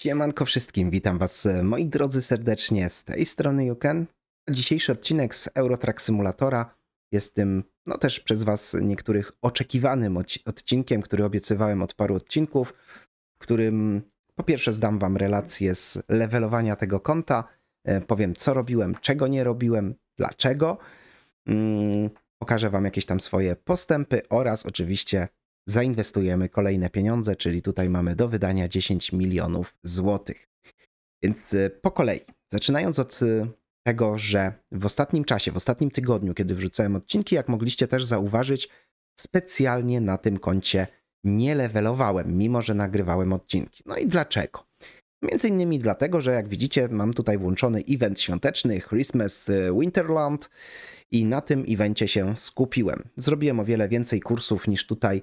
Siemanko wszystkim, witam was e, moi drodzy serdecznie z tej strony Juken. Dzisiejszy odcinek z Eurotrack Simulatora jest tym, no też przez was niektórych oczekiwanym odcinkiem, który obiecywałem od paru odcinków, w którym po pierwsze zdam wam relację z levelowania tego konta, e, powiem co robiłem, czego nie robiłem, dlaczego, mm, pokażę wam jakieś tam swoje postępy oraz oczywiście zainwestujemy kolejne pieniądze, czyli tutaj mamy do wydania 10 milionów złotych. Więc e, po kolei, zaczynając od e, tego, że w ostatnim czasie, w ostatnim tygodniu, kiedy wrzucałem odcinki, jak mogliście też zauważyć, specjalnie na tym koncie nie levelowałem, mimo że nagrywałem odcinki. No i dlaczego? Między innymi dlatego, że jak widzicie, mam tutaj włączony event świąteczny Christmas e, Winterland i na tym evencie się skupiłem. Zrobiłem o wiele więcej kursów niż tutaj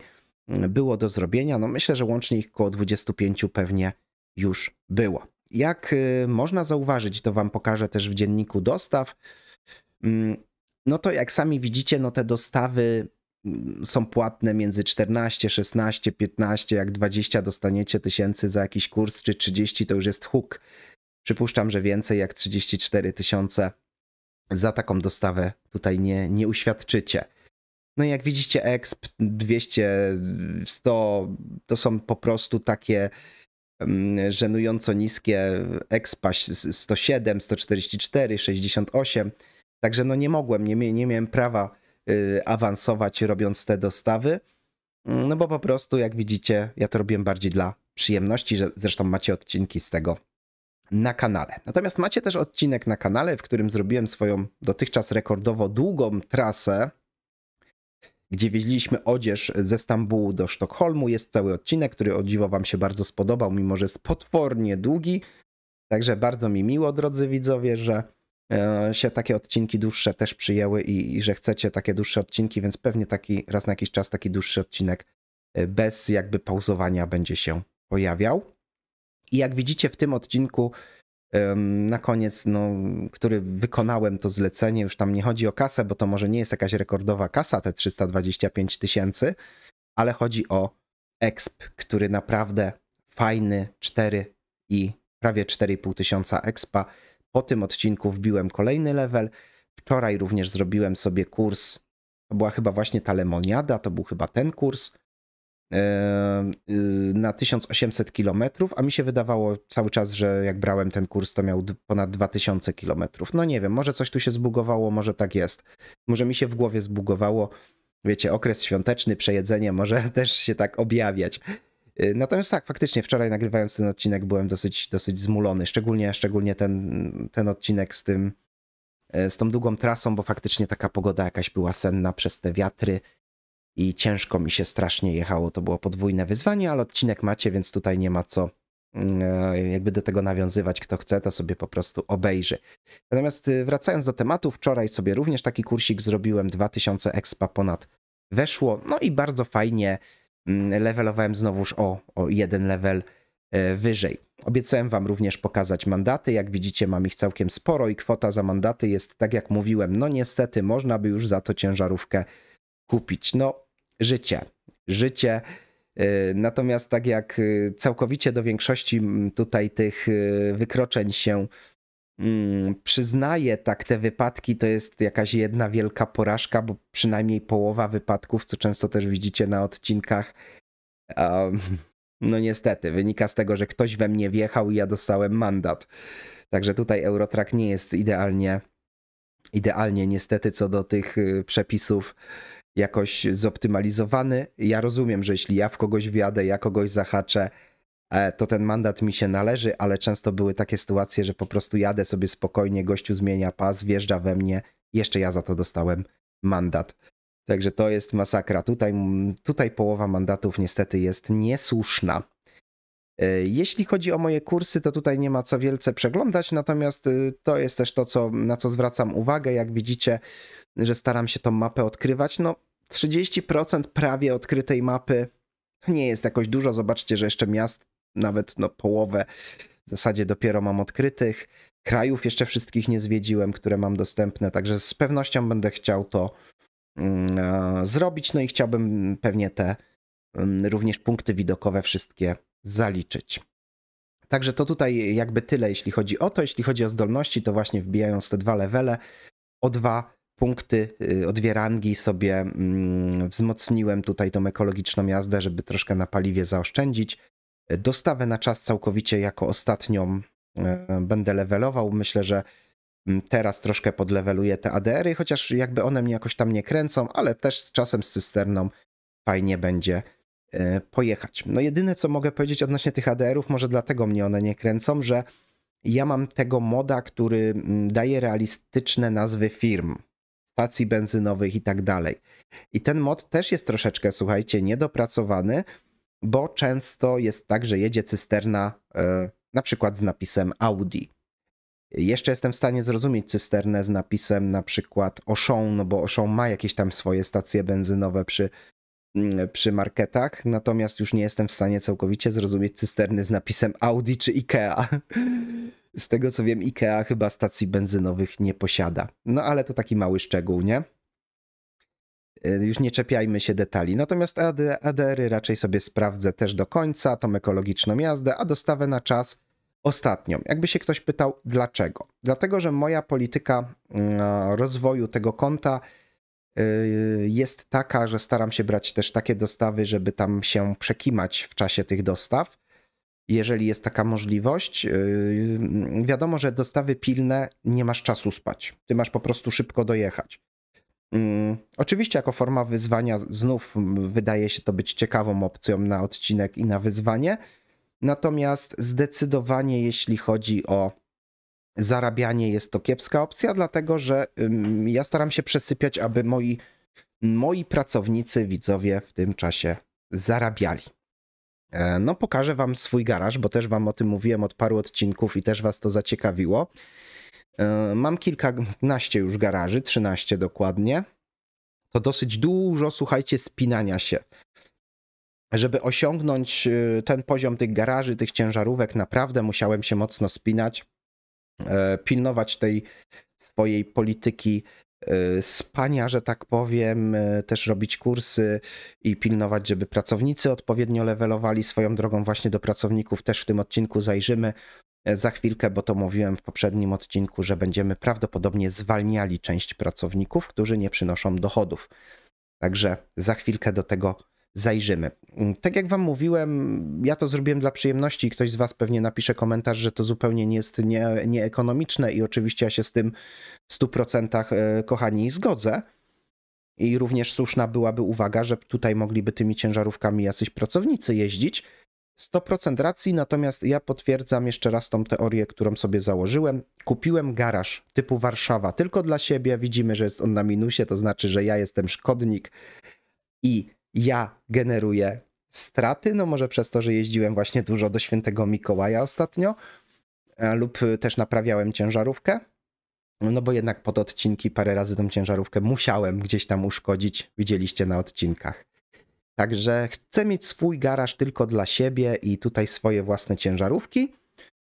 było do zrobienia. No myślę, że łącznie ich około 25 pewnie już było. Jak y, można zauważyć, to Wam pokażę też w dzienniku dostaw. Mm, no to jak sami widzicie, no te dostawy mm, są płatne między 14, 16, 15, jak 20 dostaniecie tysięcy za jakiś kurs, czy 30 to już jest huk. Przypuszczam, że więcej jak 34 tysiące za taką dostawę tutaj nie, nie uświadczycie. No i jak widzicie, EXP 200, 100 to są po prostu takie żenująco niskie EXPA 107, 144, 68. Także no nie mogłem, nie, nie miałem prawa y, awansować robiąc te dostawy. No bo po prostu, jak widzicie, ja to robiłem bardziej dla przyjemności, że zresztą macie odcinki z tego na kanale. Natomiast macie też odcinek na kanale, w którym zrobiłem swoją dotychczas rekordowo długą trasę gdzie wieźliśmy odzież ze Stambułu do Sztokholmu. Jest cały odcinek, który od dziwo wam się bardzo spodobał, mimo że jest potwornie długi. Także bardzo mi miło, drodzy widzowie, że e, się takie odcinki dłuższe też przyjęły i, i, że chcecie takie dłuższe odcinki, więc pewnie taki raz na jakiś czas taki dłuższy odcinek e, bez jakby pauzowania będzie się pojawiał. I jak widzicie w tym odcinku na koniec, no, który wykonałem to zlecenie, już tam nie chodzi o kasę, bo to może nie jest jakaś rekordowa kasa, te 325 tysięcy, ale chodzi o EXP, który naprawdę fajny 4 i prawie 4,5 tysiąca EXPA. Po tym odcinku wbiłem kolejny level. Wczoraj również zrobiłem sobie kurs. To była chyba właśnie ta lemoniada, to był chyba ten kurs. E, y, na 1800 km, a mi się wydawało cały czas, że jak brałem ten kurs, to miał ponad 2000 km. No nie wiem, może coś tu się zbugowało, może tak jest. Może mi się w głowie zbugowało. Wiecie, okres świąteczny, przejedzenie może też się tak objawiać. E, natomiast tak, faktycznie wczoraj nagrywając ten odcinek byłem dosyć, dosyć zmulony, szczególnie, szczególnie ten, ten odcinek z tym, e, z tą długą trasą, bo faktycznie taka pogoda jakaś była senna przez te wiatry i ciężko mi się strasznie jechało. To było podwójne wyzwanie, ale odcinek macie, więc tutaj nie ma co mm, e, jakby do tego nawiązywać. Kto chce, to sobie po prostu obejrzy. Natomiast y, wracając do tematu, wczoraj sobie również taki kursik zrobiłem, 2000 expa ponad weszło, no i bardzo fajnie mm, levelowałem znowuż o, o jeden level e, wyżej. Obiecałem wam również pokazać mandaty, jak widzicie mam ich całkiem sporo i kwota za mandaty jest, tak jak mówiłem, no niestety można by już za to ciężarówkę kupić. No życie. Życie. E, natomiast tak jak e, całkowicie do większości tutaj tych e, wykroczeń się mm, przyznaje, tak te wypadki to jest jakaś jedna wielka porażka, bo przynajmniej połowa wypadków, co często też widzicie na odcinkach, no niestety wynika z tego, że ktoś we mnie wjechał i ja dostałem mandat. Także tutaj Eurotrack nie jest idealnie, idealnie niestety co do tych y, przepisów jakoś zoptymalizowany. Ja rozumiem, że jeśli ja w kogoś wjadę, ja kogoś zahaczę, e, to ten mandat mi się należy, ale często były takie sytuacje, że po prostu jadę sobie spokojnie, gościu zmienia pas, wjeżdża we mnie, jeszcze ja za to dostałem mandat. Także to jest masakra. Tutaj, tutaj połowa mandatów niestety jest niesłuszna. E, jeśli chodzi o moje kursy, to tutaj nie ma co wielce przeglądać, natomiast y, to jest też to, co, na co zwracam uwagę. Jak widzicie, że staram się tą mapę odkrywać. No, 30% prawie odkrytej mapy nie jest jakoś dużo. Zobaczcie, że jeszcze miast nawet no, połowę w zasadzie dopiero mam odkrytych. Krajów jeszcze wszystkich nie zwiedziłem, które mam dostępne, także z pewnością będę chciał to mm, zrobić. No i chciałbym pewnie te mm, również punkty widokowe wszystkie zaliczyć. Także to tutaj jakby tyle, jeśli chodzi o to. Jeśli chodzi o zdolności, to właśnie wbijając te dwa levele o dwa punkty y, od wierangi sobie mm, wzmocniłem tutaj tą ekologiczną jazdę, żeby troszkę na paliwie zaoszczędzić. Dostawę na czas całkowicie jako ostatnią y, będę levelował. Myślę, że mm, teraz troszkę podleweluję te ADR-y, chociaż jakby one mnie jakoś tam nie kręcą, ale też z czasem z cysterną fajnie będzie y, pojechać. No jedyne co mogę powiedzieć odnośnie tych ADR-ów, może dlatego mnie one nie kręcą, że ja mam tego moda, który mm, daje realistyczne nazwy firm stacji benzynowych i tak dalej. I ten mod też jest troszeczkę, słuchajcie, niedopracowany, bo często jest tak, że jedzie cysterna e, na przykład z napisem Audi. Jeszcze jestem w stanie zrozumieć cysternę z napisem na przykład Auchan, no bo Auchan ma jakieś tam swoje stacje benzynowe przy, mm, przy marketach, natomiast już nie jestem w stanie całkowicie zrozumieć cysterny z napisem Audi czy Ikea. Mm z tego co wiem, IKEA chyba stacji benzynowych nie posiada. No ale to taki mały szczegół, nie? Y, już nie czepiajmy się detali. Natomiast ADR-y raczej sobie sprawdzę też do końca, tą ekologiczną jazdę, a dostawę na czas ostatnią. Jakby się ktoś pytał, dlaczego? Dlatego, że moja polityka y, rozwoju tego konta y, jest taka, że staram się brać też takie dostawy, żeby tam się przekimać w czasie tych dostaw jeżeli jest taka możliwość. Yy, mm, wiadomo, że dostawy pilne nie masz czasu spać. Ty masz po prostu szybko dojechać. Mm, oczywiście, jako forma wyzwania, znów wydaje się to być ciekawą opcją na odcinek i na wyzwanie. Natomiast zdecydowanie, jeśli chodzi o zarabianie, jest to kiepska opcja, dlatego że ja staram się przesypiać, aby moi, moi pracownicy, widzowie w tym czasie zarabiali. E, no pokażę wam swój garaż, bo też wam o tym mówiłem od paru odcinków i też was to zaciekawiło. E, mam kilkanaście już garaży, 13 dokładnie. To dosyć dużo, słuchajcie, spinania się. Żeby osiągnąć e, ten poziom tych garaży, tych ciężarówek, naprawdę musiałem się mocno spinać, pilnować tej swojej polityki Y, spania, że tak powiem, y, też robić kursy i pilnować, żeby pracownicy odpowiednio levelowali swoją drogą właśnie do pracowników. Też w tym odcinku zajrzymy e, za chwilkę, bo to mówiłem w poprzednim odcinku, że będziemy prawdopodobnie zwalniali część pracowników, którzy nie przynoszą dochodów. Także za chwilkę do tego zajrzymy. Tak jak Wam mówiłem, ja to zrobiłem dla przyjemności. Ktoś z Was pewnie napisze komentarz, że to zupełnie nie jest nie, nieekonomiczne, i oczywiście ja się z tym w 100% e, kochani zgodzę. I również słuszna byłaby uwaga, że tutaj mogliby tymi ciężarówkami jacyś pracownicy jeździć. 100% racji, natomiast ja potwierdzam jeszcze raz tą teorię, którą sobie założyłem. Kupiłem garaż typu Warszawa tylko dla siebie. Widzimy, że jest on na minusie, to znaczy, że ja jestem szkodnik i ja generuję straty, no może przez to, że jeździłem właśnie dużo do świętego Mikołaja ostatnio e, lub też naprawiałem ciężarówkę. No bo jednak pod odcinki parę razy tą ciężarówkę musiałem gdzieś tam uszkodzić, widzieliście na odcinkach. Także chcę mieć swój garaż tylko dla siebie i tutaj swoje własne ciężarówki.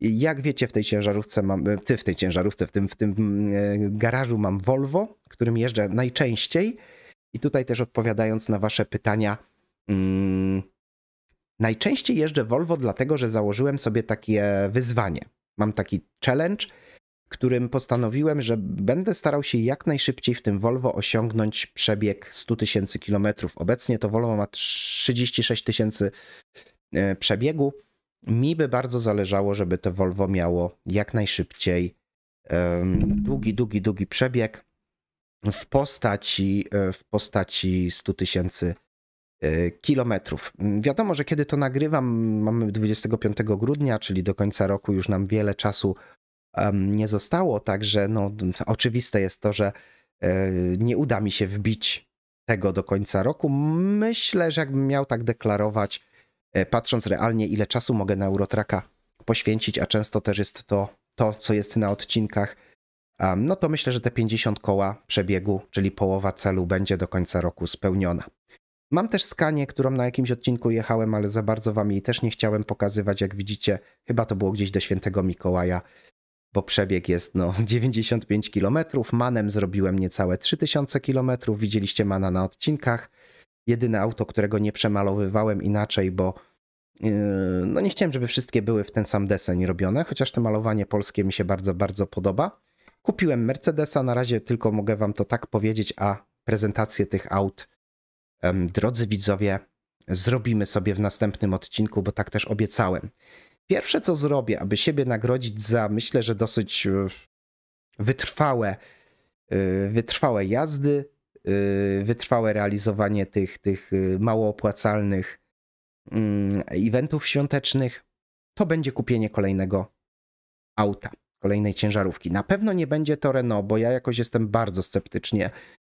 I jak wiecie, w tej ciężarówce mam, e, ty w tej ciężarówce, w tym, w tym e, garażu mam Volvo, którym jeżdżę najczęściej i tutaj też odpowiadając na Wasze pytania, mm, najczęściej jeżdżę Volvo, dlatego że założyłem sobie takie wyzwanie. Mam taki challenge, którym postanowiłem, że będę starał się jak najszybciej w tym Volvo osiągnąć przebieg 100 tysięcy kilometrów. Obecnie to Volvo ma 36 tysięcy e, przebiegu. Mi by bardzo zależało, żeby to Volvo miało jak najszybciej um, długi, długi, długi przebieg w postaci, e, w postaci 100 tysięcy e, kilometrów. Mm, wiadomo, że kiedy to nagrywam, mamy 25 grudnia, czyli do końca roku już nam wiele czasu nie zostało, także no, oczywiste jest to, że e, nie uda mi się wbić tego do końca roku. Myślę, że jakbym miał tak deklarować, patrząc realnie, ile czasu mogę na Eurotraka poświęcić, a często też jest to to, co jest na odcinkach, no to myślę, że te 50 koła przebiegu, czyli połowa celu będzie do końca roku spełniona. Mam też skanie, którą na jakimś odcinku jechałem, ale za bardzo wam jej też nie chciałem pokazywać. Jak widzicie, chyba to było gdzieś do świętego Mikołaja, bo przebieg jest no 95 km. Manem zrobiłem niecałe 3000 km. Widzieliście mana na odcinkach. Jedyne auto, którego nie przemalowywałem inaczej, bo yy, no nie chciałem, żeby wszystkie były w ten sam deseń robione, chociaż to malowanie polskie mi się bardzo, bardzo podoba. Kupiłem Mercedesa, na razie tylko mogę wam to tak powiedzieć, a prezentację tych aut, drodzy widzowie, zrobimy sobie w następnym odcinku, bo tak też obiecałem. Pierwsze co zrobię, aby siebie nagrodzić za, myślę, że dosyć e, wytrwałe, e, wytrwałe jazdy, e, wytrwałe realizowanie tych, tych mało opłacalnych mm, eventów świątecznych, to będzie kupienie kolejnego auta kolejnej ciężarówki. Na pewno nie będzie to Renault, bo ja jakoś jestem bardzo sceptycznie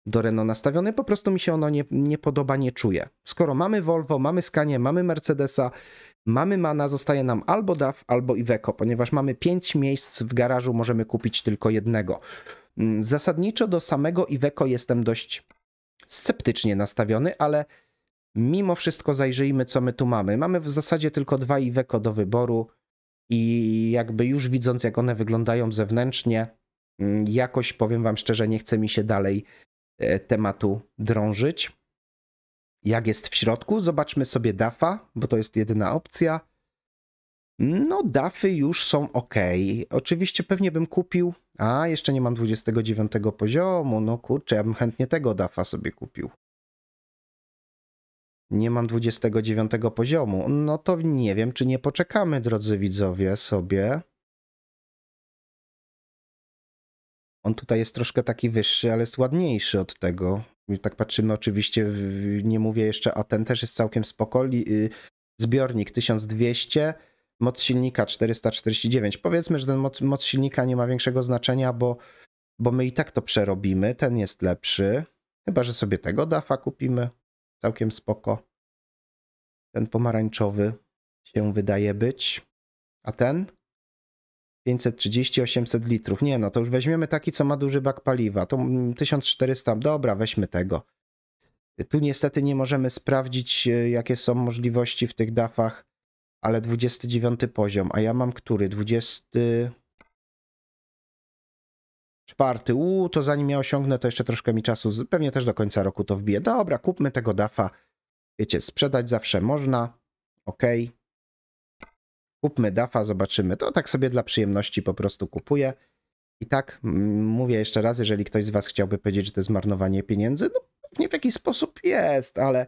do Renault nastawiony, po prostu mi się ono nie, nie podoba, nie czuję. Skoro mamy Volvo, mamy Scania, mamy Mercedesa, mamy Mana, zostaje nam albo DAF, albo Iveco, ponieważ mamy pięć miejsc w garażu, możemy kupić tylko jednego. Mm, zasadniczo do samego Iveco jestem dość sceptycznie nastawiony, ale mimo wszystko zajrzyjmy, co my tu mamy. Mamy w zasadzie tylko dwa Iveco do wyboru i jakby już widząc, jak one wyglądają zewnętrznie, mm, jakoś powiem Wam szczerze, nie chce mi się dalej e, tematu drążyć. Jak jest w środku? Zobaczmy sobie DAFA, bo to jest jedyna opcja. No, DAFy już są ok. Oczywiście pewnie bym kupił. A, jeszcze nie mam 29 poziomu. No kurczę, ja bym chętnie tego DAFa sobie kupił nie mam 29 poziomu. No to nie wiem, czy nie poczekamy, drodzy widzowie, sobie. On tutaj jest troszkę taki wyższy, ale jest ładniejszy od tego. Tak patrzymy oczywiście, nie mówię jeszcze, a ten też jest całkiem spokojny. Y, zbiornik 1200, moc silnika 449. Powiedzmy, że ten moc, moc silnika nie ma większego znaczenia, bo, bo my i tak to przerobimy. Ten jest lepszy. Chyba, że sobie tego DAFA kupimy. Całkiem spoko. Ten pomarańczowy się wydaje być. A ten? 530-800 litrów. Nie no, to już weźmiemy taki, co ma duży bak paliwa. To 1400, mm, dobra, weźmy tego. Tu niestety nie możemy sprawdzić, e, jakie są możliwości w tych dafach, ale 29 poziom. A ja mam który? 20 czwarty, u, to zanim ja osiągnę, to jeszcze troszkę mi czasu, pewnie też do końca roku to wbije. Dobra, kupmy tego DAFa. Wiecie, sprzedać zawsze można. Ok. Kupmy DAFa, zobaczymy. To tak sobie dla przyjemności po prostu kupuję. I tak mówię jeszcze raz, jeżeli ktoś z Was chciałby powiedzieć, że to jest marnowanie pieniędzy, no pewnie w jakiś sposób jest, ale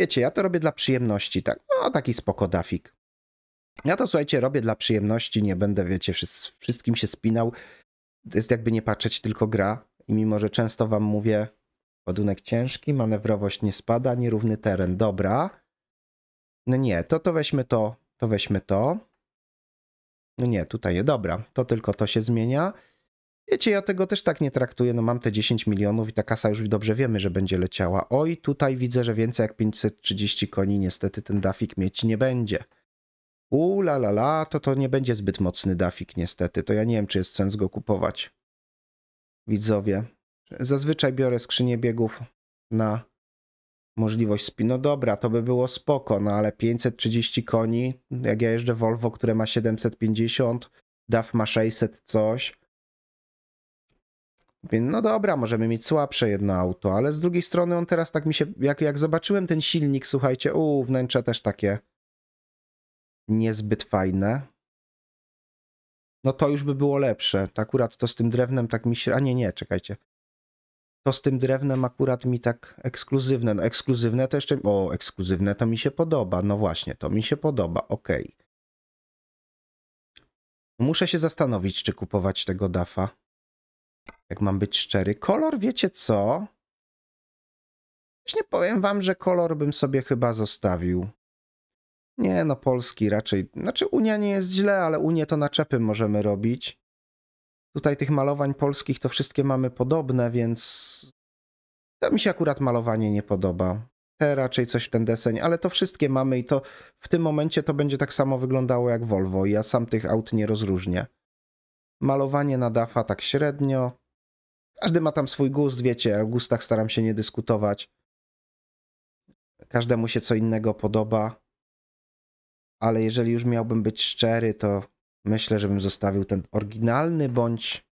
wiecie, ja to robię dla przyjemności, tak? No taki spoko dafik. Ja to słuchajcie, robię dla przyjemności, nie będę, wiecie, wszystkim się spinał jest jakby nie patrzeć, tylko gra. I mimo, że często wam mówię, ładunek ciężki, manewrowość nie spada, nierówny teren, dobra. No nie, to to weźmy to, to weźmy to. No nie, tutaj nie dobra, to tylko to się zmienia. Wiecie, ja tego też tak nie traktuję, no mam te 10 milionów i ta kasa już dobrze wiemy, że będzie leciała. Oj, tutaj widzę, że więcej jak 530 koni niestety ten dafik mieć nie będzie u la la la, to to nie będzie zbyt mocny dafik niestety. To ja nie wiem, czy jest sens go kupować. Widzowie, zazwyczaj biorę skrzynię biegów na możliwość spin. No dobra, to by było spoko, no ale 530 koni, jak ja jeżdżę Volvo, które ma 750, DAF ma 600 coś. No dobra, możemy mieć słabsze jedno auto, ale z drugiej strony on teraz tak mi się, jak, jak zobaczyłem ten silnik, słuchajcie, u wnętrze też takie niezbyt fajne, no to już by było lepsze. Tak akurat to z tym drewnem tak mi się... A nie, nie, czekajcie. To z tym drewnem akurat mi tak ekskluzywne. No ekskluzywne to jeszcze... O, ekskluzywne to mi się podoba. No właśnie, to mi się podoba. ok Muszę się zastanowić, czy kupować tego dafa. Jak mam być szczery. Kolor, wiecie co? Właśnie powiem wam, że kolor bym sobie chyba zostawił. Nie, no Polski raczej. Znaczy Unia nie jest źle, ale Unię to naczepy możemy robić. Tutaj tych malowań polskich to wszystkie mamy podobne, więc to mi się akurat malowanie nie podoba. Te raczej coś w ten deseń, ale to wszystkie mamy i to w tym momencie to będzie tak samo wyglądało jak Volvo. Ja sam tych aut nie rozróżnię. Malowanie na dafa tak średnio. Każdy ma tam swój gust, wiecie, o gustach staram się nie dyskutować. Każdemu się co innego podoba ale jeżeli już miałbym być szczery, to myślę, żebym zostawił ten oryginalny bądź.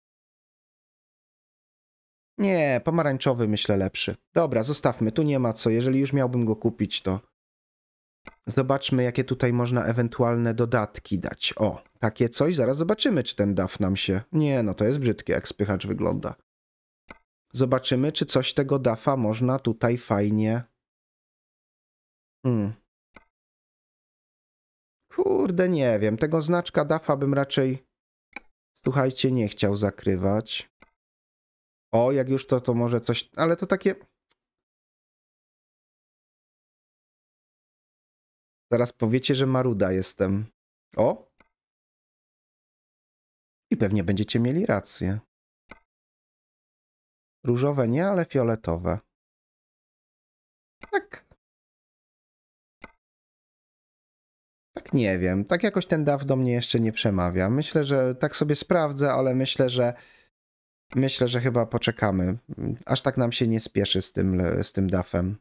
Nie, pomarańczowy myślę lepszy. Dobra, zostawmy, tu nie ma co. Jeżeli już miałbym go kupić, to zobaczmy, jakie tutaj można ewentualne dodatki dać. O, takie coś, zaraz zobaczymy, czy ten DAF nam się... Nie, no to jest brzydkie, jak spychacz wygląda. Zobaczymy, czy coś tego DAFa można tutaj fajnie... Hmm, Kurde, nie wiem. Tego znaczka Dafa bym raczej, słuchajcie, nie chciał zakrywać. O, jak już to, to może coś... Ale to takie... Zaraz powiecie, że maruda jestem. O! I pewnie będziecie mieli rację. Różowe nie, ale fioletowe. Tak, Tak nie wiem. Tak jakoś ten DAW do mnie jeszcze nie przemawia. Myślę, że tak sobie sprawdzę, ale myślę, że myślę, że chyba poczekamy. Aż tak nam się nie spieszy z tym, z tym DAFem,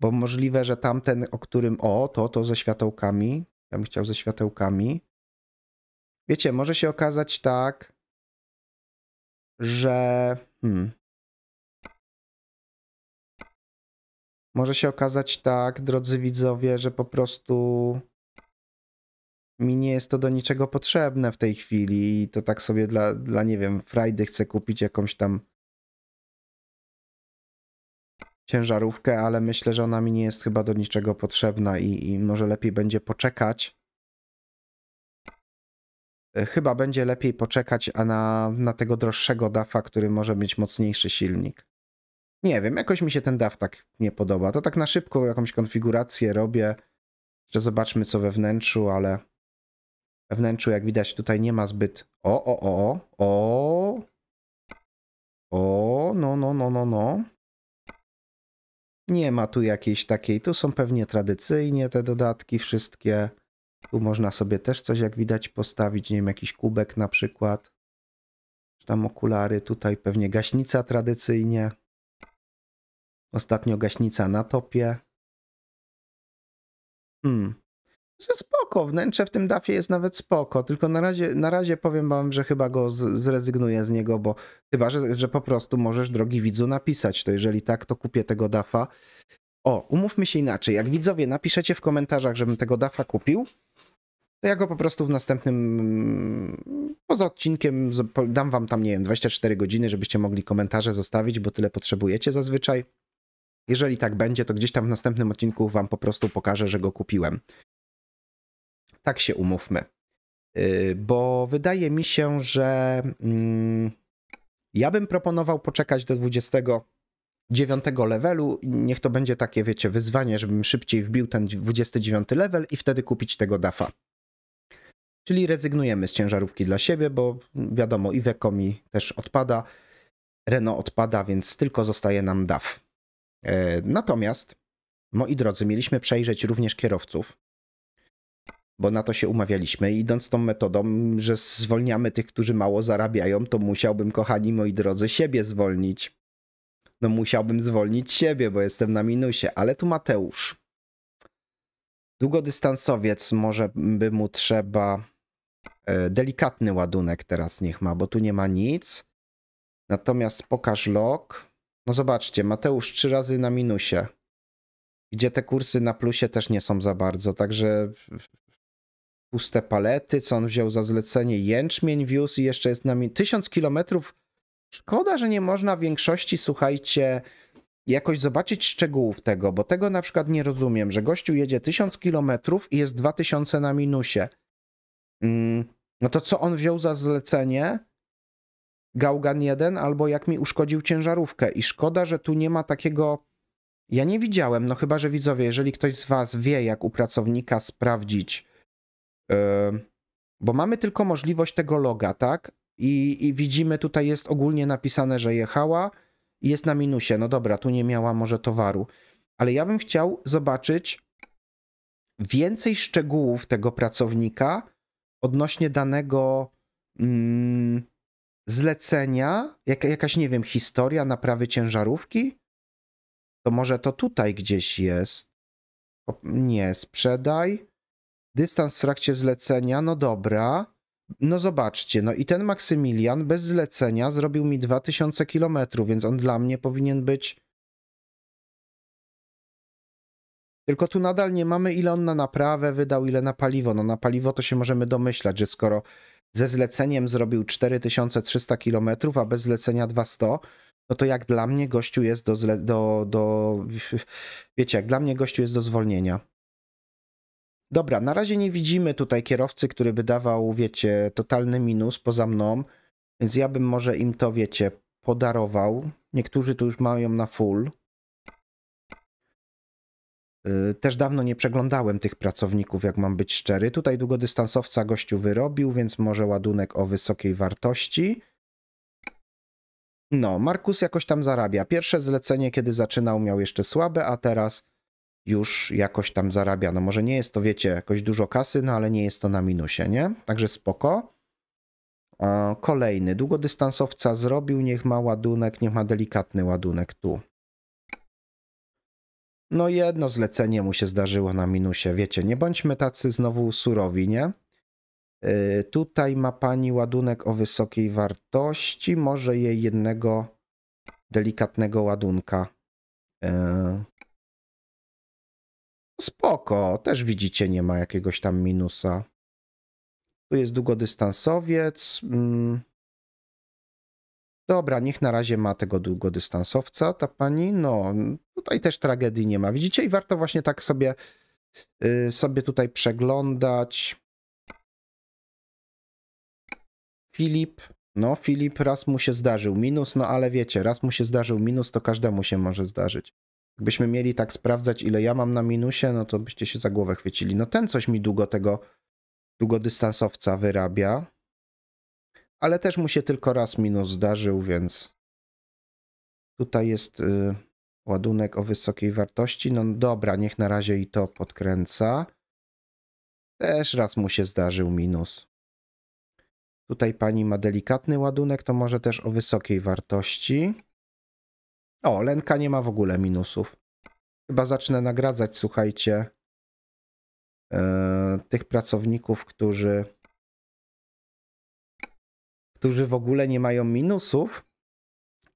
Bo możliwe, że tamten, o którym o, to, to ze światełkami. Ja bym chciał ze światełkami. Wiecie, może się okazać tak, że hmm, Może się okazać tak, drodzy widzowie, że po prostu mi nie jest to do niczego potrzebne w tej chwili i to tak sobie dla, dla nie wiem, frajdy chcę kupić jakąś tam ciężarówkę, ale myślę, że ona mi nie jest chyba do niczego potrzebna i, i może lepiej będzie poczekać. E, chyba będzie lepiej poczekać a na, na tego droższego DAFa, który może mieć mocniejszy silnik. Nie wiem, jakoś mi się ten DAF tak nie podoba. To tak na szybko jakąś konfigurację robię. Jeszcze zobaczmy co we wnętrzu, ale we wnętrzu, jak widać, tutaj nie ma zbyt... O, o, o, o, o, no, no, no, no, no. Nie ma tu jakiejś takiej, tu są pewnie tradycyjnie te dodatki wszystkie. Tu można sobie też coś, jak widać, postawić, nie wiem, jakiś kubek na przykład. Tam okulary, tutaj pewnie gaśnica tradycyjnie. Ostatnio gaśnica na topie. Hmm że spoko, wnętrze w tym dafie jest nawet spoko, tylko na razie, na razie powiem wam, że chyba go zrezygnuję z niego, bo chyba, że, że po prostu możesz, drogi widzu, napisać to. Jeżeli tak, to kupię tego dafa. O, umówmy się inaczej. Jak widzowie napiszecie w komentarzach, żebym tego dafa kupił, to ja go po prostu w następnym, poza odcinkiem, dam wam tam, nie wiem, 24 godziny, żebyście mogli komentarze zostawić, bo tyle potrzebujecie zazwyczaj. Jeżeli tak będzie, to gdzieś tam w następnym odcinku wam po prostu pokażę, że go kupiłem tak się umówmy. Y, bo wydaje mi się, że mm, ja bym proponował poczekać do 29 levelu. Niech to będzie takie, wiecie, wyzwanie, żebym szybciej wbił ten 29 level i wtedy kupić tego DAFA. Czyli rezygnujemy z ciężarówki dla siebie, bo mm, wiadomo, Iveco mi też odpada, Renault odpada, więc tylko zostaje nam DAF. Y, natomiast, moi drodzy, mieliśmy przejrzeć również kierowców, bo na to się umawialiśmy. Idąc tą metodą, że zwolniamy tych, którzy mało zarabiają, to musiałbym, kochani moi drodzy, siebie zwolnić. No musiałbym zwolnić siebie, bo jestem na minusie, ale tu Mateusz. Długodystansowiec może by mu trzeba e, delikatny ładunek teraz niech ma, bo tu nie ma nic. Natomiast pokaż log. No zobaczcie, Mateusz trzy razy na minusie. Gdzie te kursy na plusie też nie są za bardzo, także puste palety, co on wziął za zlecenie, jęczmień wiózł i jeszcze jest nami tysiąc kilometrów. Szkoda, że nie można w większości, słuchajcie, jakoś zobaczyć szczegółów tego, bo tego na przykład nie rozumiem, że gościu jedzie tysiąc kilometrów i jest dwa tysiące na minusie. Mm, no to co on wziął za zlecenie? Gałgan 1 albo jak mi uszkodził ciężarówkę i szkoda, że tu nie ma takiego... Ja nie widziałem, no chyba, że widzowie, jeżeli ktoś z was wie, jak u pracownika sprawdzić bo mamy tylko możliwość tego loga, tak? I, I, widzimy, tutaj jest ogólnie napisane, że jechała i jest na minusie. No dobra, tu nie miała może towaru. Ale ja bym chciał zobaczyć więcej szczegółów tego pracownika odnośnie danego mm, zlecenia, jak, jakaś, nie wiem, historia naprawy ciężarówki. To może to tutaj gdzieś jest. Nie, sprzedaj dystans w trakcie zlecenia, no dobra. No zobaczcie, no i ten Maksymilian bez zlecenia zrobił mi 2000 km, więc on dla mnie powinien być... Tylko tu nadal nie mamy ile on na naprawę wydał, ile na paliwo. No na paliwo to się możemy domyślać, że skoro ze zleceniem zrobił 4300 km, a bez zlecenia 200, no to jak dla mnie gościu jest do, zle... do, do... wiecie, jak dla mnie gościu jest do zwolnienia. Dobra, na razie nie widzimy tutaj kierowcy, który by dawał, wiecie, totalny minus poza mną, więc ja bym może im to, wiecie, podarował. Niektórzy tu już mają na full. Y, też dawno nie przeglądałem tych pracowników, jak mam być szczery. Tutaj długodystansowca gościu wyrobił, więc może ładunek o wysokiej wartości. No, Markus jakoś tam zarabia. Pierwsze zlecenie, kiedy zaczynał, miał jeszcze słabe, a teraz już jakoś tam zarabia. No może nie jest to, wiecie, jakoś dużo kasy, no ale nie jest to na minusie, nie? Także spoko. E, kolejny. Długodystansowca zrobił, niech ma ładunek, niech ma delikatny ładunek tu. No jedno zlecenie mu się zdarzyło na minusie, wiecie, nie bądźmy tacy znowu surowi, nie? Yy, tutaj ma pani ładunek o wysokiej wartości, może jej jednego delikatnego ładunka yy, spoko, też widzicie, nie ma jakiegoś tam minusa. Tu jest długodystansowiec. Mm. Dobra, niech na razie ma tego długodystansowca ta pani. No, tutaj też tragedii nie ma. Widzicie? I warto właśnie tak sobie, y, sobie tutaj przeglądać. Filip. No, Filip raz mu się zdarzył minus, no ale wiecie, raz mu się zdarzył minus, to każdemu się może zdarzyć. Gdybyśmy mieli tak sprawdzać, ile ja mam na minusie, no to byście się za głowę chwycili. No ten coś mi długo tego długodystansowca wyrabia, ale też mu się tylko raz minus zdarzył, więc tutaj jest y, ładunek o wysokiej wartości. No dobra, niech na razie i to podkręca. Też raz mu się zdarzył minus. Tutaj pani ma delikatny ładunek, to może też o wysokiej wartości. O, Lęka nie ma w ogóle minusów. Chyba zacznę nagradzać, słuchajcie, yy, tych pracowników, którzy, którzy w ogóle nie mają minusów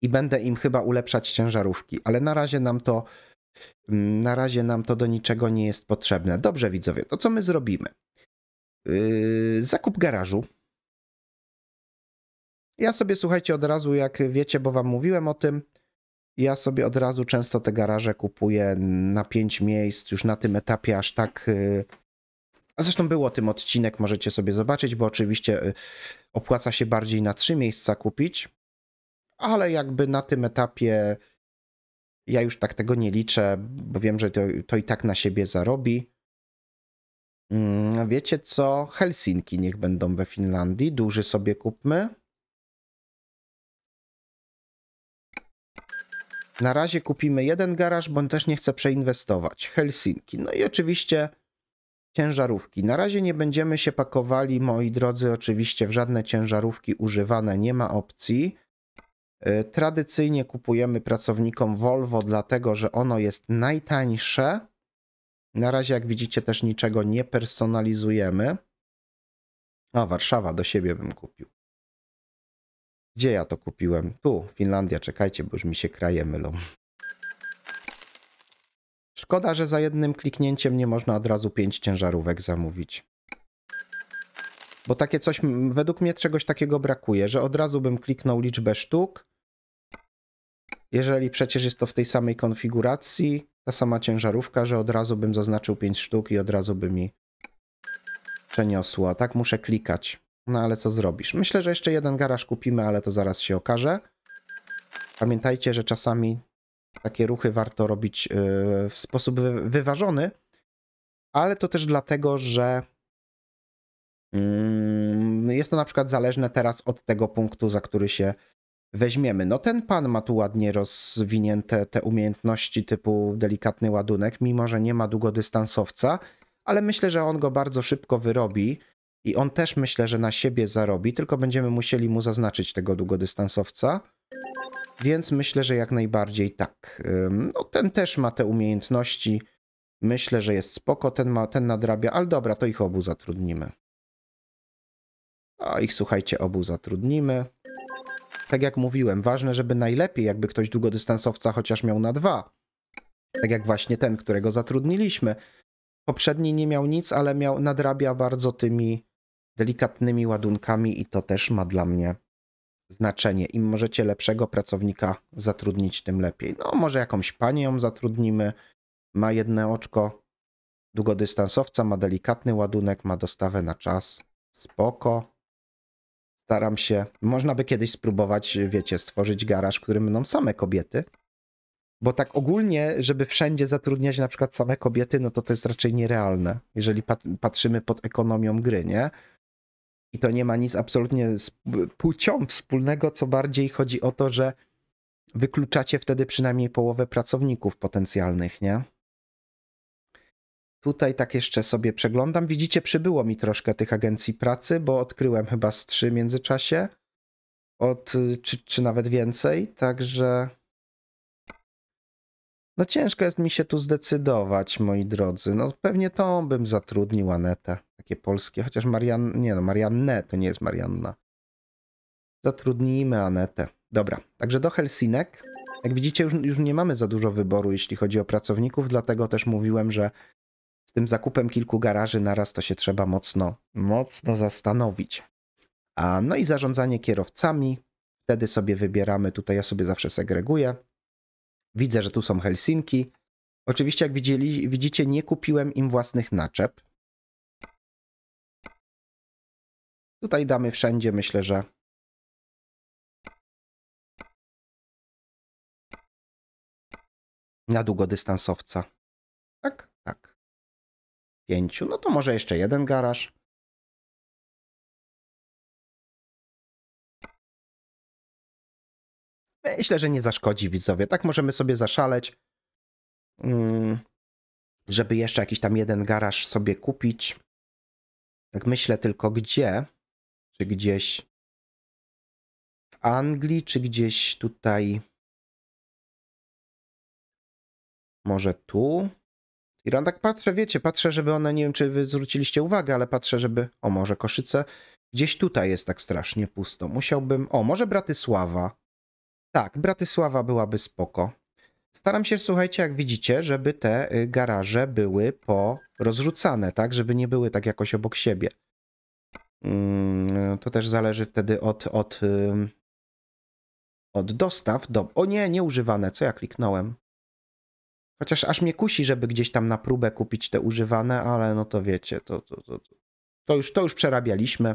i będę im chyba ulepszać ciężarówki, ale na razie nam to mm, na razie nam to do niczego nie jest potrzebne. Dobrze, widzowie, to co my zrobimy? Yy, zakup garażu. Ja sobie słuchajcie od razu, jak wiecie, bo wam mówiłem o tym, ja sobie od razu często te garaże kupuję na 5 miejsc, już na tym etapie aż tak. Y, a zresztą było tym odcinek, możecie sobie zobaczyć, bo oczywiście y, opłaca się bardziej na 3 miejsca kupić, ale jakby na tym etapie ja już tak tego nie liczę, bo wiem, że to, to i tak na siebie zarobi. Mm, wiecie co? Helsinki niech będą we Finlandii, duży sobie kupmy. Na razie kupimy jeden garaż, bo on też nie chce przeinwestować. Helsinki. No i oczywiście ciężarówki. Na razie nie będziemy się pakowali, moi drodzy, oczywiście w żadne ciężarówki używane nie ma opcji. E, tradycyjnie kupujemy pracownikom Volvo, dlatego że ono jest najtańsze. Na razie, jak widzicie, też niczego nie personalizujemy. A, Warszawa do siebie bym kupił. Gdzie ja to kupiłem? Tu, Finlandia, czekajcie, bo już mi się kraje mylą. Szkoda, że za jednym kliknięciem nie można od razu pięć ciężarówek zamówić. Bo takie coś, według mnie czegoś takiego brakuje, że od razu bym kliknął liczbę sztuk, jeżeli przecież jest to w tej samej konfiguracji, ta sama ciężarówka, że od razu bym zaznaczył 5 sztuk i od razu by mi A Tak muszę klikać. No ale co zrobisz? Myślę, że jeszcze jeden garaż kupimy, ale to zaraz się okaże. Pamiętajcie, że czasami takie ruchy warto robić y, w sposób wyważony, ale to też dlatego, że mm, jest to na przykład zależne teraz od tego punktu, za który się weźmiemy. No ten pan ma tu ładnie rozwinięte te umiejętności typu delikatny ładunek, mimo że nie ma długodystansowca, ale myślę, że on go bardzo szybko wyrobi i on też myślę, że na siebie zarobi, tylko będziemy musieli mu zaznaczyć tego długodystansowca. Więc myślę, że jak najbardziej tak. No, ten też ma te umiejętności. Myślę, że jest spoko, ten, ma, ten nadrabia, ale dobra, to ich obu zatrudnimy. A ich słuchajcie, obu zatrudnimy. Tak jak mówiłem, ważne, żeby najlepiej, jakby ktoś długodystansowca chociaż miał na dwa. Tak jak właśnie ten, którego zatrudniliśmy. Poprzedni nie miał nic, ale miał nadrabia bardzo tymi delikatnymi ładunkami i to też ma dla mnie znaczenie. Im możecie lepszego pracownika zatrudnić, tym lepiej. No, może jakąś panią zatrudnimy. Ma jedno oczko długodystansowca, ma delikatny ładunek, ma dostawę na czas. Spoko. Staram się. Można by kiedyś spróbować, wiecie, stworzyć garaż, w którym będą same kobiety. Bo tak ogólnie, żeby wszędzie zatrudniać na przykład same kobiety, no to to jest raczej nierealne, jeżeli patrzymy pod ekonomią gry, nie? I to nie ma nic absolutnie z płcią wspólnego, co bardziej chodzi o to, że wykluczacie wtedy przynajmniej połowę pracowników potencjalnych, nie? Tutaj tak jeszcze sobie przeglądam. Widzicie, przybyło mi troszkę tych agencji pracy, bo odkryłem chyba z trzy w międzyczasie, od, czy, czy nawet więcej, także no ciężko jest mi się tu zdecydować, moi drodzy. No pewnie tą bym zatrudnił Anetę. Takie polskie, chociaż Marian... Nie no, Mariannę to nie jest Marianna. Zatrudnijmy Anetę. Dobra, także do Helsinek. Jak widzicie, już, już nie mamy za dużo wyboru, jeśli chodzi o pracowników, dlatego też mówiłem, że z tym zakupem kilku garaży naraz to się trzeba mocno, mocno zastanowić. A, no i zarządzanie kierowcami. Wtedy sobie wybieramy, tutaj ja sobie zawsze segreguję. Widzę, że tu są Helsinki. Oczywiście, jak widzieli, widzicie, nie kupiłem im własnych naczep. Tutaj damy wszędzie, myślę, że... Na długodystansowca. Tak? Tak. Pięciu. No to może jeszcze jeden garaż. Myślę, że nie zaszkodzi widzowie. Tak możemy sobie zaszaleć, mm, żeby jeszcze jakiś tam jeden garaż sobie kupić. Tak myślę tylko gdzie? Czy gdzieś w Anglii, czy gdzieś tutaj? Może tu? Iran tak patrzę, wiecie, patrzę, żeby one, nie wiem czy wy zwróciliście uwagę, ale patrzę, żeby, o może Koszyce, gdzieś tutaj jest tak strasznie pusto. Musiałbym, o może Bratysława. Tak, Bratysława byłaby spoko. Staram się, słuchajcie, jak widzicie, żeby te y, garaże były porozrzucane, tak? Żeby nie były tak jakoś obok siebie. Mm, to też zależy wtedy od, od, od dostaw do... O nie, nieużywane, co ja kliknąłem? Chociaż aż mnie kusi, żeby gdzieś tam na próbę kupić te używane, ale no to wiecie, to, to, to, to, już, to już przerabialiśmy.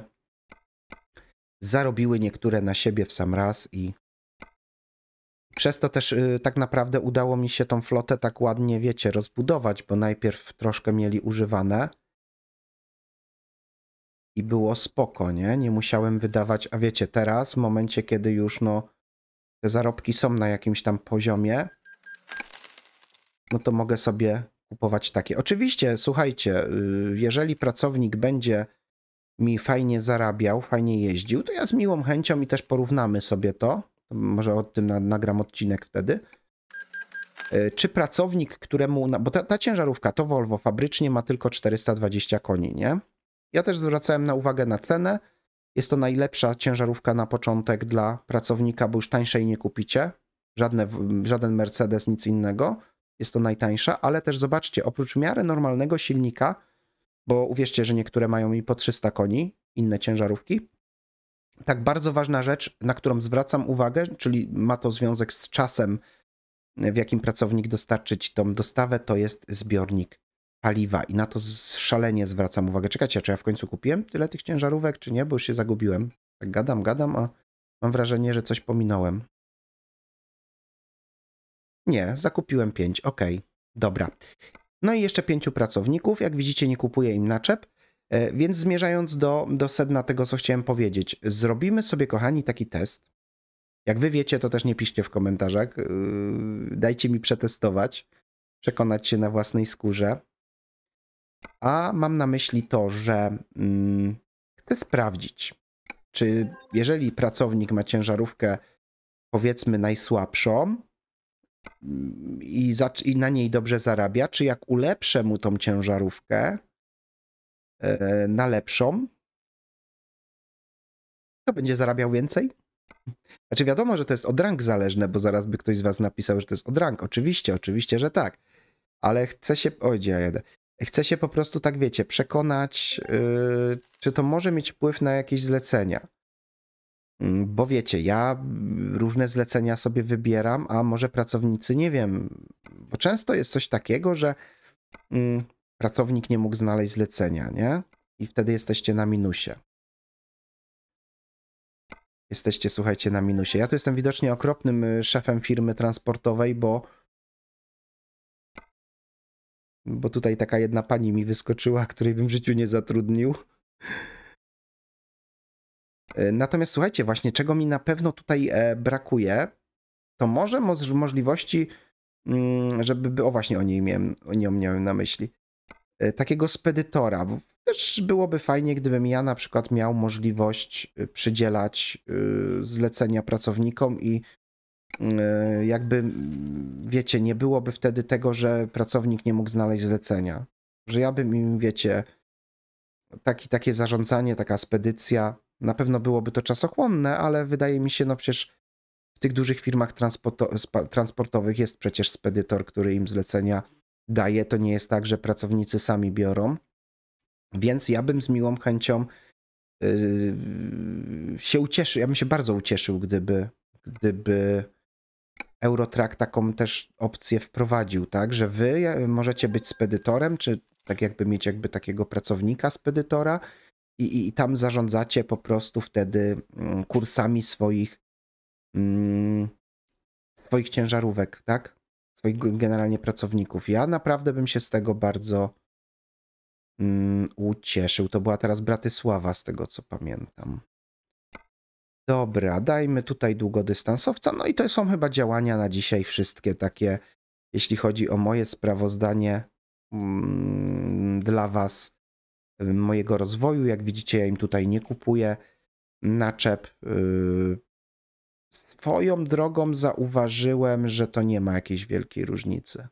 Zarobiły niektóre na siebie w sam raz i przez to też y, tak naprawdę udało mi się tą flotę tak ładnie, wiecie, rozbudować, bo najpierw troszkę mieli używane i było spoko, nie? Nie musiałem wydawać, a wiecie, teraz w momencie, kiedy już no te zarobki są na jakimś tam poziomie, no to mogę sobie kupować takie. Oczywiście, słuchajcie, y, jeżeli pracownik będzie mi fajnie zarabiał, fajnie jeździł, to ja z miłą chęcią i też porównamy sobie to może o tym nagram odcinek wtedy. E, czy pracownik, któremu. Bo ta, ta ciężarówka to Volvo fabrycznie ma tylko 420 koni, nie? Ja też zwracałem na uwagę na cenę. Jest to najlepsza ciężarówka na początek dla pracownika, bo już tańszej nie kupicie. Żadne, żaden Mercedes, nic innego. Jest to najtańsza, ale też zobaczcie, oprócz miarę normalnego silnika, bo uwierzcie, że niektóre mają i po 300 koni, inne ciężarówki, tak bardzo ważna rzecz, na którą zwracam uwagę, czyli ma to związek z czasem, w jakim pracownik dostarczyć tą dostawę, to jest zbiornik paliwa i na to szalenie zwracam uwagę. Czekajcie, czy ja w końcu kupiłem tyle tych ciężarówek, czy nie, bo już się zagubiłem. Tak gadam, gadam, a mam wrażenie, że coś pominąłem. Nie, zakupiłem pięć, ok, dobra. No i jeszcze pięciu pracowników. Jak widzicie, nie kupuję im naczep. E, więc zmierzając do, do sedna tego, co chciałem powiedzieć, zrobimy sobie, kochani, taki test. Jak wy wiecie, to też nie piszcie w komentarzach. E, dajcie mi przetestować, przekonać się na własnej skórze. A mam na myśli to, że mm, chcę sprawdzić, czy jeżeli pracownik ma ciężarówkę, powiedzmy najsłabszą, mm, i, i na niej dobrze zarabia, czy jak ulepszę mu tą ciężarówkę, E, na lepszą, to będzie zarabiał więcej. Znaczy wiadomo, że to jest od rank zależne, bo zaraz by ktoś z was napisał, że to jest od rank. Oczywiście, oczywiście, że tak. Ale chcę się... Oj, gdzie ja jedę? Chcę się po prostu, tak wiecie, przekonać, yy, czy to może mieć wpływ na jakieś zlecenia. Mm, bo wiecie, ja różne zlecenia sobie wybieram, a może pracownicy, nie wiem, bo często jest coś takiego, że yy, pracownik nie mógł znaleźć zlecenia, nie? I wtedy jesteście na minusie. Jesteście, słuchajcie, na minusie. Ja tu jestem widocznie okropnym y, szefem firmy transportowej, bo bo tutaj taka jedna pani mi wyskoczyła, której bym w życiu nie zatrudnił. E, natomiast słuchajcie, właśnie czego mi na pewno tutaj e, brakuje, to może możliwości, mm, żeby, o właśnie o niej miałem, o nią miałem na myśli, E, takiego spedytora. Też byłoby fajnie, gdybym ja na przykład miał możliwość e, przydzielać e, zlecenia pracownikom i jakby, wiecie, nie byłoby wtedy tego, że pracownik nie mógł znaleźć zlecenia. Że ja bym im, wiecie, taki, takie zarządzanie, taka spedycja, na pewno byłoby to czasochłonne, ale wydaje mi się, no przecież w tych dużych firmach transportowych jest przecież spedytor, który im zlecenia daje. To nie jest tak, że pracownicy sami biorą. Więc ja bym z miłą chęcią yy, się ucieszył, ja bym się bardzo ucieszył, gdyby, gdyby Eurotrack taką też opcję wprowadził, tak, że wy e, możecie być spedytorem, czy tak jakby mieć jakby takiego pracownika spedytora i, i, i tam zarządzacie po prostu wtedy mm, kursami swoich mm, swoich ciężarówek, tak? swoich generalnie pracowników. Ja naprawdę bym się z tego bardzo mm, ucieszył. To była teraz Bratysława, z tego co pamiętam. Dobra, dajmy tutaj długodystansowca. No i to są chyba działania na dzisiaj wszystkie takie, jeśli chodzi o moje sprawozdanie mm, dla Was, y, mojego rozwoju. Jak widzicie, ja im tutaj nie kupuję naczep. Yy, swoją drogą zauważyłem, że to nie ma jakiejś wielkiej różnicy.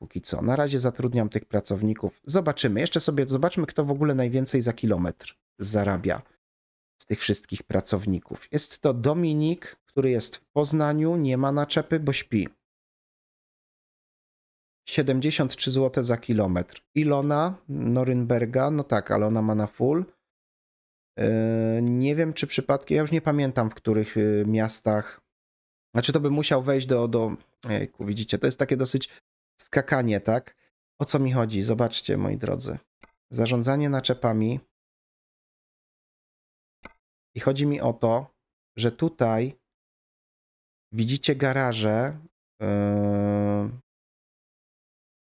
Póki co. Na razie zatrudniam tych pracowników. Zobaczymy. Jeszcze sobie zobaczmy, kto w ogóle najwięcej za kilometr zarabia z tych wszystkich pracowników. Jest to Dominik, który jest w Poznaniu, nie ma naczepy, bo śpi. 73 zł za kilometr. Ilona Norymberga, no tak, ale ona ma na full. E, nie wiem, czy przypadkiem, ja już nie pamiętam, w których e, miastach. Znaczy, to by musiał wejść do. do ejku, widzicie, to jest takie dosyć skakanie, tak? O co mi chodzi? Zobaczcie, moi drodzy. Zarządzanie naczepami. I chodzi mi o to, że tutaj widzicie garaże. E,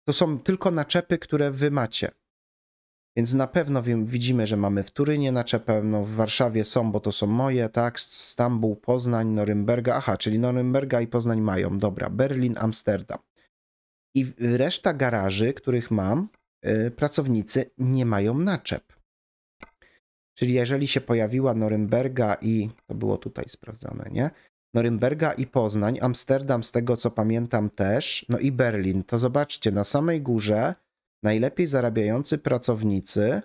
to są tylko naczepy, które wy macie. Więc na pewno wiem, widzimy, że mamy w Turynie naczepę, no w Warszawie są, bo to są moje, tak? Stambuł, Poznań, Norymberga. Aha, czyli Norymberga i Poznań mają. Dobra, Berlin, Amsterdam. I reszta garaży, których mam, yy, pracownicy nie mają naczep. Czyli jeżeli się pojawiła Norymberga i to było tutaj sprawdzane, nie? Norymberga i Poznań, Amsterdam z tego co pamiętam też, no i Berlin. To zobaczcie, na samej górze Najlepiej zarabiający pracownicy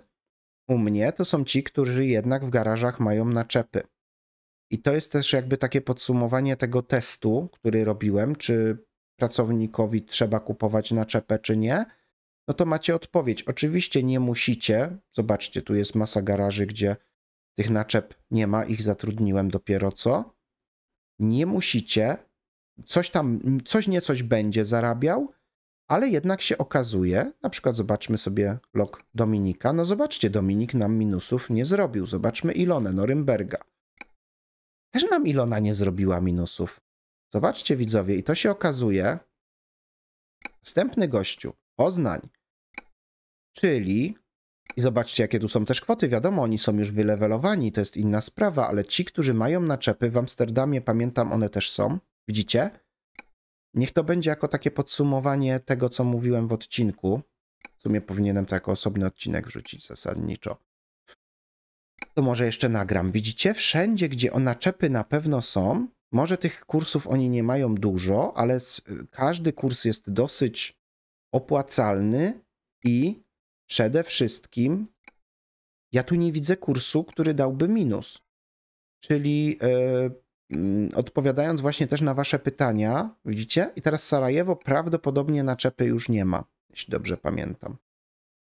u mnie to są ci, którzy jednak w garażach mają naczepy. I to jest też jakby takie podsumowanie tego testu, który robiłem, czy pracownikowi trzeba kupować naczepę, czy nie. No to macie odpowiedź. Oczywiście nie musicie. Zobaczcie, tu jest masa garaży, gdzie tych naczep nie ma, ich zatrudniłem dopiero co. Nie musicie. Coś tam, coś nie coś będzie zarabiał, ale jednak się okazuje, na przykład zobaczmy sobie log Dominika, no zobaczcie, Dominik nam minusów nie zrobił, zobaczmy Ilonę Norymberga. Też nam Ilona nie zrobiła minusów. Zobaczcie widzowie, i to się okazuje, Wstępny gościu, Poznań, czyli, i zobaczcie jakie tu są też kwoty, wiadomo, oni są już wylewelowani, to jest inna sprawa, ale ci, którzy mają naczepy, w Amsterdamie pamiętam, one też są, widzicie? Niech to będzie jako takie podsumowanie tego, co mówiłem w odcinku. W sumie powinienem to jako osobny odcinek wrzucić zasadniczo. To może jeszcze nagram. Widzicie, wszędzie, gdzie o naczepy na pewno są, może tych kursów oni nie mają dużo, ale y, każdy kurs jest dosyć opłacalny i przede wszystkim ja tu nie widzę kursu, który dałby minus. Czyli yy, Mm, odpowiadając właśnie też na Wasze pytania, widzicie? I teraz Sarajewo prawdopodobnie naczepy już nie ma, jeśli dobrze pamiętam.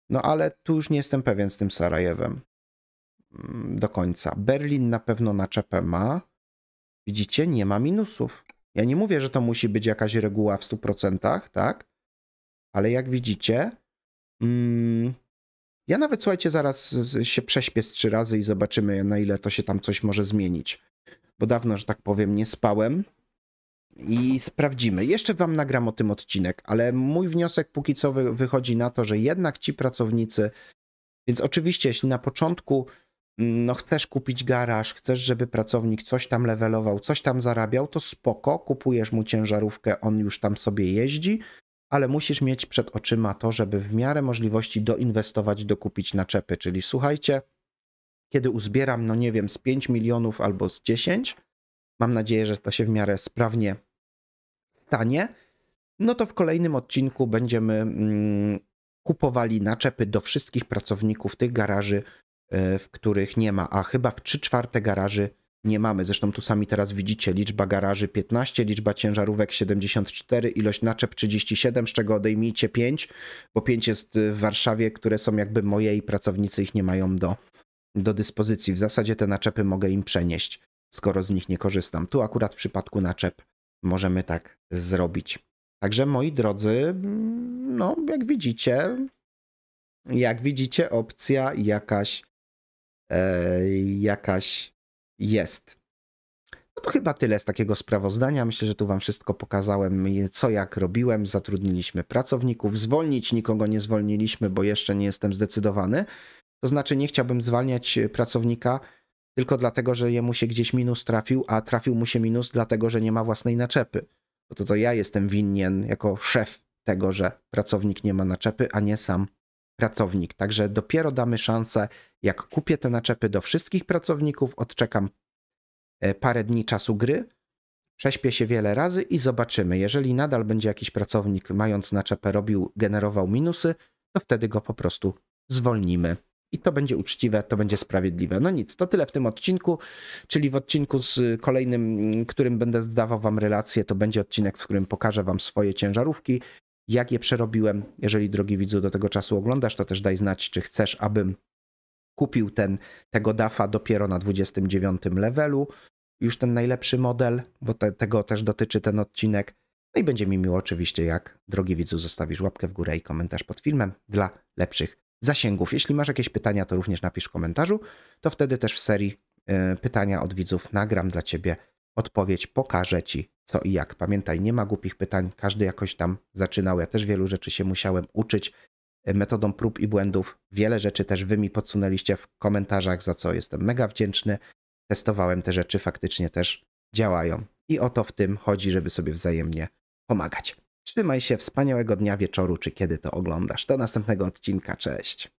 No ale tu już nie jestem pewien z tym Sarajewem mm, do końca. Berlin na pewno naczepę ma. Widzicie, nie ma minusów. Ja nie mówię, że to musi być jakaś reguła w 100%, tak? Ale jak widzicie, mm, ja nawet słuchajcie, zaraz się prześpię z trzy razy i zobaczymy, na ile to się tam coś może zmienić bo dawno, że tak powiem, nie spałem. I sprawdzimy. Jeszcze wam nagram o tym odcinek, ale mój wniosek póki co wy wychodzi na to, że jednak ci pracownicy. Więc oczywiście, jeśli na początku mm, no, chcesz kupić garaż, chcesz, żeby pracownik coś tam levelował, coś tam zarabiał, to spoko, kupujesz mu ciężarówkę, on już tam sobie jeździ, ale musisz mieć przed oczyma to, żeby w miarę możliwości doinwestować, dokupić naczepy. Czyli słuchajcie, kiedy uzbieram, no nie wiem, z 5 milionów albo z 10, mam nadzieję, że to się w miarę sprawnie stanie, no to w kolejnym odcinku będziemy mm, kupowali naczepy do wszystkich pracowników tych garaży, e, w których nie ma, a chyba w 3 czwarte garaży nie mamy. Zresztą tu sami teraz widzicie liczba garaży 15, liczba ciężarówek 74, ilość naczep 37, z czego odejmijcie 5, bo 5 jest w Warszawie, które są jakby moje i pracownicy ich nie mają do, do dyspozycji. W zasadzie te naczepy mogę im przenieść, skoro z nich nie korzystam. Tu akurat w przypadku naczep możemy tak zrobić. Także moi drodzy, no jak widzicie, jak widzicie, opcja jakaś, e, jakaś jest. No to chyba tyle z takiego sprawozdania. Myślę, że tu Wam wszystko pokazałem, co jak robiłem. Zatrudniliśmy pracowników, zwolnić nikogo nie zwolniliśmy, bo jeszcze nie jestem zdecydowany. To znaczy, nie chciałbym zwalniać e, pracownika tylko dlatego, że jemu się gdzieś minus trafił, a trafił mu się minus dlatego, że nie ma własnej naczepy. Bo to, to ja jestem winien jako szef tego, że pracownik nie ma naczepy, a nie sam pracownik. Także dopiero damy szansę, jak kupię te naczepy do wszystkich pracowników, odczekam e, parę dni czasu gry, prześpię się wiele razy i zobaczymy. Jeżeli nadal będzie jakiś pracownik mając naczepę robił, generował minusy, to wtedy go po prostu zwolnimy. I to będzie uczciwe, to będzie sprawiedliwe. No nic, to tyle w tym odcinku, czyli w odcinku z kolejnym, którym będę zdawał Wam relację, to będzie odcinek, w którym pokażę Wam swoje ciężarówki, jak je przerobiłem. Jeżeli, drogi widzu, do tego czasu oglądasz, to też daj znać, czy chcesz, abym kupił ten, tego DAFA dopiero na 29 levelu, już ten najlepszy model, bo te, tego też dotyczy ten odcinek. No i będzie mi miło oczywiście, jak, drogi widzu, zostawisz łapkę w górę i komentarz pod filmem dla lepszych zasięgów. Jeśli masz jakieś pytania, to również napisz w komentarzu, to wtedy też w serii e, pytania od widzów nagram dla ciebie odpowiedź, pokażę ci co i jak. Pamiętaj, nie ma głupich pytań, każdy jakoś tam zaczynał. Ja też wielu rzeczy się musiałem uczyć e, metodą prób i błędów. Wiele rzeczy też wy mi podsunęliście w komentarzach, za co jestem mega wdzięczny. Testowałem te rzeczy, faktycznie też działają. I o to w tym chodzi, żeby sobie wzajemnie pomagać. Trzymaj się wspaniałego dnia, wieczoru, czy kiedy to oglądasz. Do następnego odcinka. Cześć.